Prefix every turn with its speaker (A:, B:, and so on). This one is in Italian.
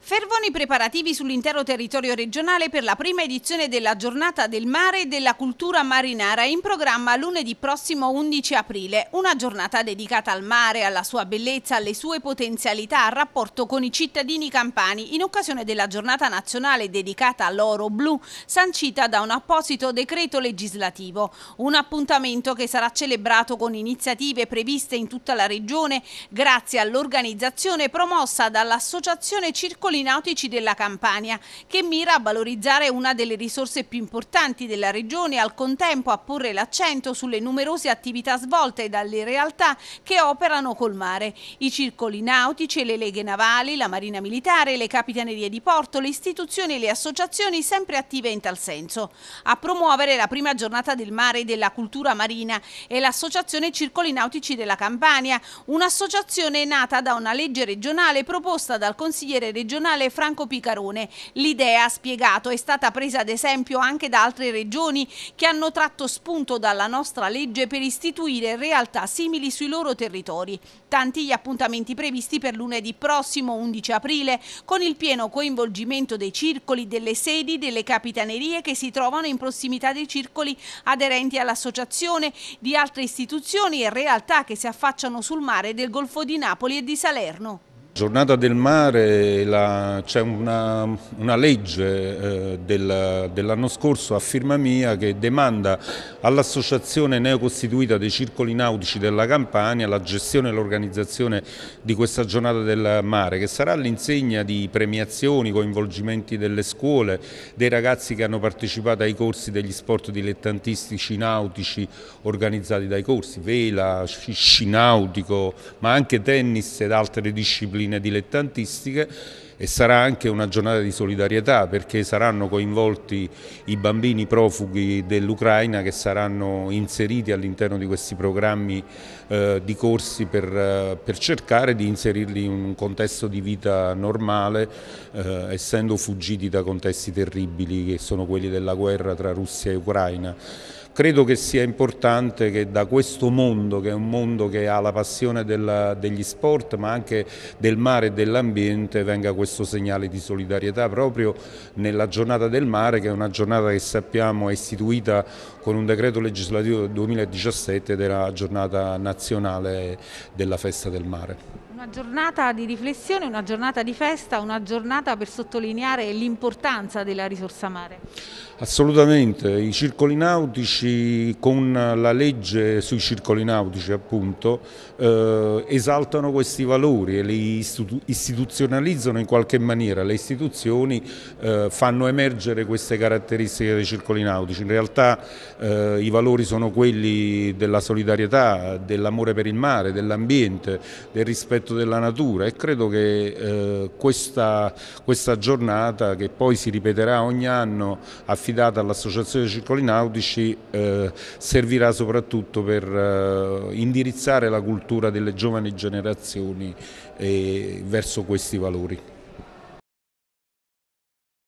A: Fervono i preparativi sull'intero territorio regionale per la prima edizione della giornata del mare e della cultura marinara in programma lunedì prossimo 11 aprile, una giornata dedicata al mare, alla sua bellezza, alle sue potenzialità, al rapporto con i cittadini campani in occasione della giornata nazionale dedicata all'oro blu sancita da un apposito decreto legislativo, un appuntamento che sarà celebrato con iniziative previste in tutta la regione grazie all'organizzazione promossa dall'Associazione Circolare Circoli Nautici della Campania, che mira a valorizzare una delle risorse più importanti della regione e al contempo a porre l'accento sulle numerose attività svolte dalle realtà che operano col mare. I circoli nautici, le leghe navali, la marina militare, le capitanerie di porto, le istituzioni e le associazioni sempre attive in tal senso. A promuovere la prima giornata del mare e della cultura marina è l'Associazione Circoli Nautici della Campania, un'associazione nata da una legge regionale proposta dal consigliere regionale regionale Franco Picarone. L'idea, spiegato, è stata presa ad esempio anche da altre regioni che hanno tratto spunto dalla nostra legge per istituire realtà simili sui loro territori. Tanti gli appuntamenti previsti per lunedì prossimo, 11 aprile, con il pieno coinvolgimento dei circoli, delle sedi, delle capitanerie che si trovano in prossimità dei circoli aderenti all'associazione, di altre istituzioni e realtà che si affacciano sul mare del Golfo di Napoli e di Salerno.
B: Giornata del mare, c'è una, una, legge eh, del, dell'anno scorso a firma mia che demanda all'associazione neocostituita dei circoli nautici della Campania la gestione e l'organizzazione di questa giornata del mare che sarà all'insegna di premiazioni, coinvolgimenti delle scuole, dei ragazzi che hanno partecipato ai corsi degli sport dilettantistici nautici organizzati dai corsi, vela, sci nautico, ma anche tennis ed altre discipline discipline dilettantistiche e sarà anche una giornata di solidarietà perché saranno coinvolti i bambini profughi dell'Ucraina che saranno inseriti all'interno di questi programmi eh, di corsi per, eh, per, cercare di inserirli in un contesto di vita normale eh, essendo fuggiti da contesti terribili che sono quelli della guerra tra Russia e Ucraina. Credo che sia importante che da questo mondo, che è un mondo che ha la passione della, degli sport ma anche del mare e dell'ambiente, venga questo segnale di solidarietà proprio nella giornata del mare che è una giornata che sappiamo è istituita con un decreto legislativo del 2017 ed è la giornata nazionale della festa del mare. Una
A: giornata di riflessione, una giornata di festa, una giornata per sottolineare l'importanza della risorsa mare.
B: Assolutamente, i circoli nautici con la legge sui circoli nautici appunto eh, esaltano questi valori e li istitu istituzionalizzano in qualche maniera, le istituzioni eh, fanno emergere queste caratteristiche dei circoli nautici, in realtà eh, i valori sono quelli della solidarietà, dell'amore per il mare, dell'ambiente, del rispetto rispetto della natura e credo che eh, questa, questa, giornata che poi si ripeterà ogni anno affidata all'Associazione dei Circoli Nautici eh, servirà soprattutto per eh, indirizzare la cultura delle giovani generazioni eh, verso questi valori.